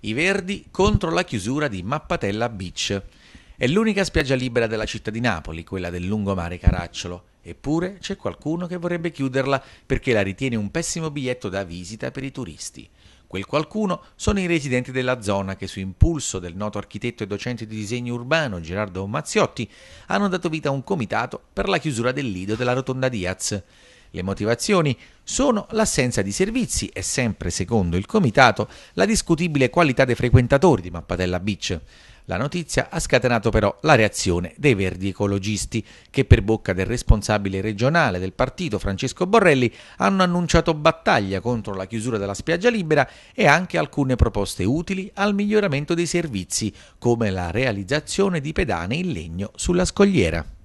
i Verdi contro la chiusura di Mappatella Beach. È l'unica spiaggia libera della città di Napoli, quella del lungomare Caracciolo, eppure c'è qualcuno che vorrebbe chiuderla perché la ritiene un pessimo biglietto da visita per i turisti. Quel qualcuno sono i residenti della zona che su impulso del noto architetto e docente di disegno urbano Gerardo Mazziotti hanno dato vita a un comitato per la chiusura del lido della rotonda Diaz. Le motivazioni sono l'assenza di servizi e sempre secondo il comitato la discutibile qualità dei frequentatori di Mappatella Beach. La notizia ha scatenato però la reazione dei verdi ecologisti che per bocca del responsabile regionale del partito Francesco Borrelli hanno annunciato battaglia contro la chiusura della spiaggia libera e anche alcune proposte utili al miglioramento dei servizi come la realizzazione di pedane in legno sulla scogliera.